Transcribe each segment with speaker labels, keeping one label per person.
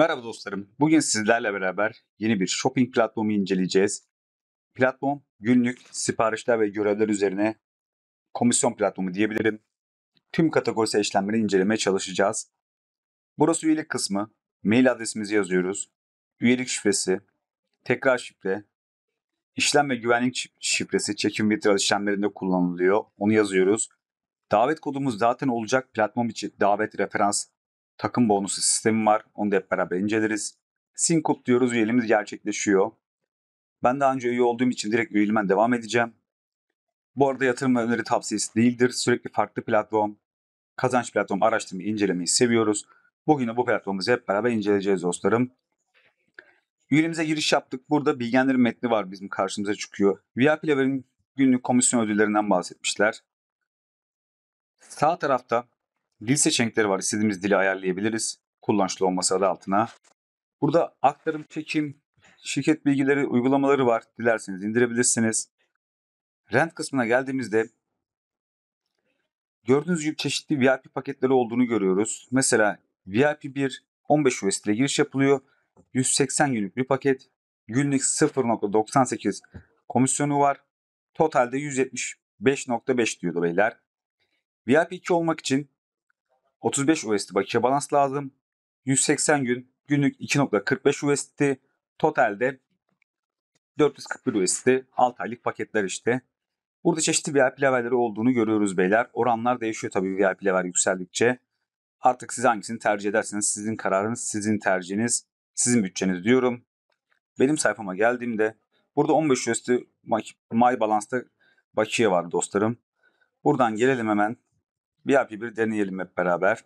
Speaker 1: Merhaba dostlarım. Bugün sizlerle beraber yeni bir shopping platformu inceleyeceğiz. Platform günlük siparişler ve görevler üzerine komisyon platformu diyebilirim. Tüm kategori işlemleri incelemeye çalışacağız. Burası üyelik kısmı. Mail adresimizi yazıyoruz. Üyelik şifresi, tekrar şifre, işlem ve güvenlik şifresi çekim vitral işlemlerinde kullanılıyor. Onu yazıyoruz. Davet kodumuz zaten olacak platform için davet referans takım bonusu sistemi var. Onu da hep beraber inceleriz. Syncup diyoruz üyeliğimiz gerçekleşiyor. Ben daha önce üye olduğum için direkt üyeliğime devam edeceğim. Bu arada yatırım öneri tavsiyesi değildir. Sürekli farklı platform, kazanç platform araştırmayı, incelemeyi seviyoruz. Bugün de bu platformumuzu hep beraber inceleyeceğiz dostlarım. Üyeliğimize giriş yaptık. Burada bilgilerin metni var bizim karşımıza çıkıyor. VIP Level'in günlük komisyon ödüllerinden bahsetmişler. Sağ tarafta Dil seçenekleri var. İstediğimiz dili ayarlayabiliriz. Kullanışlı olması adı altına. Burada aktarım, çekim, şirket bilgileri, uygulamaları var. Dilerseniz indirebilirsiniz. Rent kısmına geldiğimizde gördüğünüz gibi çeşitli VIP paketleri olduğunu görüyoruz. Mesela VIP 1 15 USD ile giriş yapılıyor. 180 günlük bir paket. Günlük 0.98 komisyonu var. Totalde 175.5 diyordu beyler. VIP 2 olmak için 35 USD bakiye balans lazım. 180 gün günlük 2.45 USD. Totalde 441 USD 6 aylık paketler işte. Burada çeşitli VIP levelleri olduğunu görüyoruz beyler. Oranlar değişiyor tabii VIP level yükseldikçe. Artık siz hangisini tercih ederseniz sizin kararınız, sizin tercihiniz, sizin bütçeniz diyorum. Benim sayfama geldiğimde burada 15 USD My Balance'da bakiye var dostlarım. Buradan gelelim hemen VIP1 deneyelim hep beraber.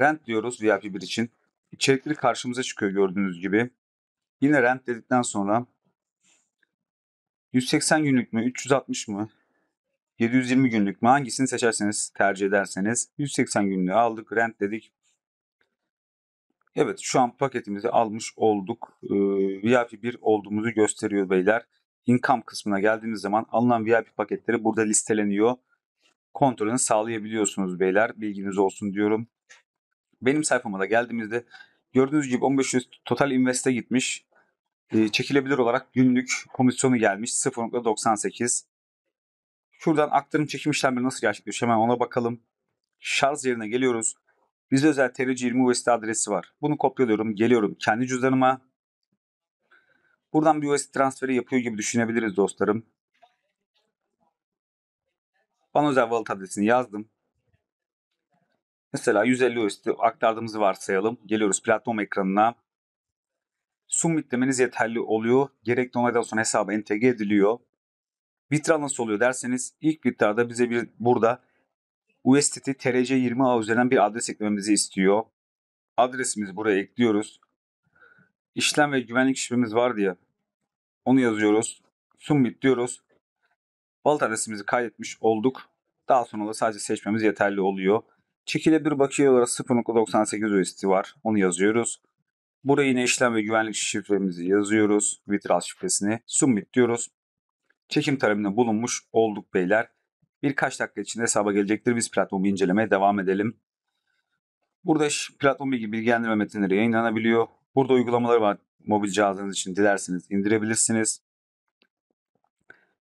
Speaker 1: Rent diyoruz VIP1 için. İçerikleri karşımıza çıkıyor gördüğünüz gibi. Yine rent dedikten sonra 180 günlük mü, 360 mı, 720 günlük mü hangisini seçerseniz tercih ederseniz 180 günlüğü aldık, rent dedik. Evet şu an paketimizi almış olduk. Ee, VIP 1 olduğumuzu gösteriyor beyler. Income kısmına geldiğimiz zaman alınan VIP paketleri burada listeleniyor kontrolünü sağlayabiliyorsunuz beyler. Bilginiz olsun diyorum. Benim sayfama da geldiğimizde gördüğünüz gibi 1500 total investe gitmiş. E, çekilebilir olarak günlük komisyonu gelmiş 0.98. Şuradan aktarım çekim işlemleri nasıl gerçekleşiyor hemen ona bakalım. Şarj yerine geliyoruz. Bize özel TRC20 USD adresi var. Bunu kopyalıyorum, geliyorum kendi cüzdanıma. Buradan bir USD transferi yapıyor gibi düşünebiliriz dostlarım. Bana özel wallet adresini yazdım. Mesela 150 USD aktardığımızı varsayalım. Geliyoruz platform ekranına. Submit demeniz yeterli oluyor. Gerekli onaydan sonra hesabı entegre ediliyor. Withdraw nasıl oluyor derseniz ilk withdraw'da bize bir burada USDT TRC20A üzerinden bir adres eklememizi istiyor. Adresimizi buraya ekliyoruz. İşlem ve güvenlik şifremiz var diye. Onu yazıyoruz. Submit diyoruz. Wallet adresimizi kaydetmiş olduk. Daha sonra da sadece seçmemiz yeterli oluyor. Çekile bir bakiye olarak 0.98 USD var. Onu yazıyoruz. Buraya yine işlem ve güvenlik şifremizi yazıyoruz. Withdrawal şifresini. Submit diyoruz. Çekim talebinde bulunmuş olduk beyler. Birkaç dakika içinde hesaba gelecektir. Biz platformu incelemeye devam edelim. Burada platform bilgi bilgilendirme metinleri yayınlanabiliyor. Burada uygulamalar var mobil cihazınız için dilerseniz indirebilirsiniz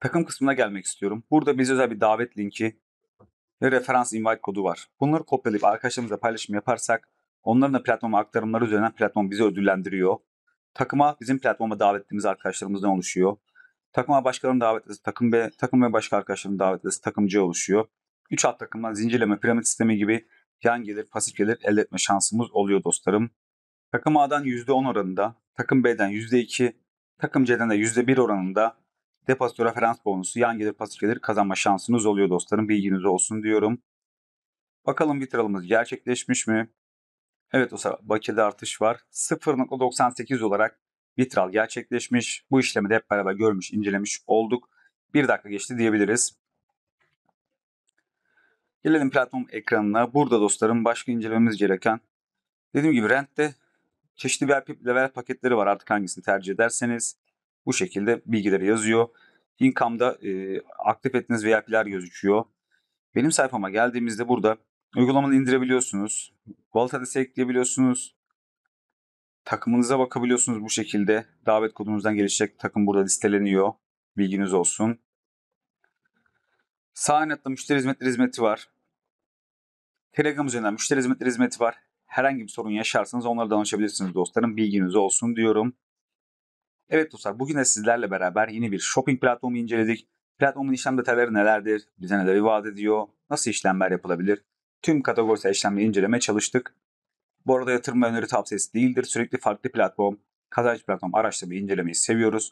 Speaker 1: takım kısmına gelmek istiyorum. Burada bize özel bir davet linki ve referans invite kodu var. Bunları kopyalayıp arkadaşlarımızla paylaşım yaparsak onların da platforma aktarımları üzerinden platform bizi ödüllendiriyor. Takıma bizim platforma ettiğimiz arkadaşlarımızdan oluşuyor. Takıma davet davetlisi, takım ve takım ve başka davet davetlisi takımcı oluşuyor. 3 alt takımdan zincirleme, piramit sistemi gibi yan gelir, pasif gelir elde etme şansımız oluyor dostlarım. Takım A'dan %10 oranında, takım B'den %2, takım C'den de %1 oranında depozito referans bonusu yan gelir pasif gelir kazanma şansınız oluyor dostlarım. Bilginiz olsun diyorum. Bakalım vitralımız gerçekleşmiş mi? Evet o sırada bakirde artış var. 0.98 olarak vitral gerçekleşmiş. Bu işlemi de hep beraber görmüş, incelemiş olduk. Bir dakika geçti diyebiliriz. Gelelim platform ekranına. Burada dostlarım başka incelememiz gereken dediğim gibi rentte çeşitli level paketleri var artık hangisini tercih ederseniz. Bu şekilde bilgileri yazıyor. Income'da e, aktif ettiğiniz VIP'ler gözüküyor. Benim sayfama geldiğimizde burada uygulamanı indirebiliyorsunuz. Volatilitesi ekleyebiliyorsunuz. Takımınıza bakabiliyorsunuz bu şekilde. Davet kodunuzdan gelecek takım burada listeleniyor. Bilginiz olsun. Sağ anatta müşteri hizmetleri hizmeti var. Telegram üzerinden müşteri hizmetleri hizmeti var. Herhangi bir sorun yaşarsanız onlara danışabilirsiniz dostlarım. Bilginiz olsun diyorum. Evet dostlar bugün de sizlerle beraber yeni bir shopping platformu inceledik. Platformun işlem detayları nelerdir, bize neleri vaat ediyor, nasıl işlemler yapılabilir? Tüm kategorisi işlemleri inceleme çalıştık. Bu arada yatırım ve öneri tavsiyesi değildir. Sürekli farklı platform, kazanç platform araçlarını incelemeyi seviyoruz.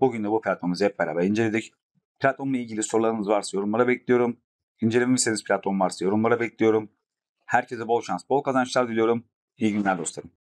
Speaker 1: Bugün de bu platformumuzu hep beraber inceledik. Platformla ilgili sorularınız varsa yorumlara bekliyorum. İncelememişseniz platform varsa yorumlara bekliyorum. Herkese bol şans, bol kazançlar diliyorum. İyi günler dostlarım.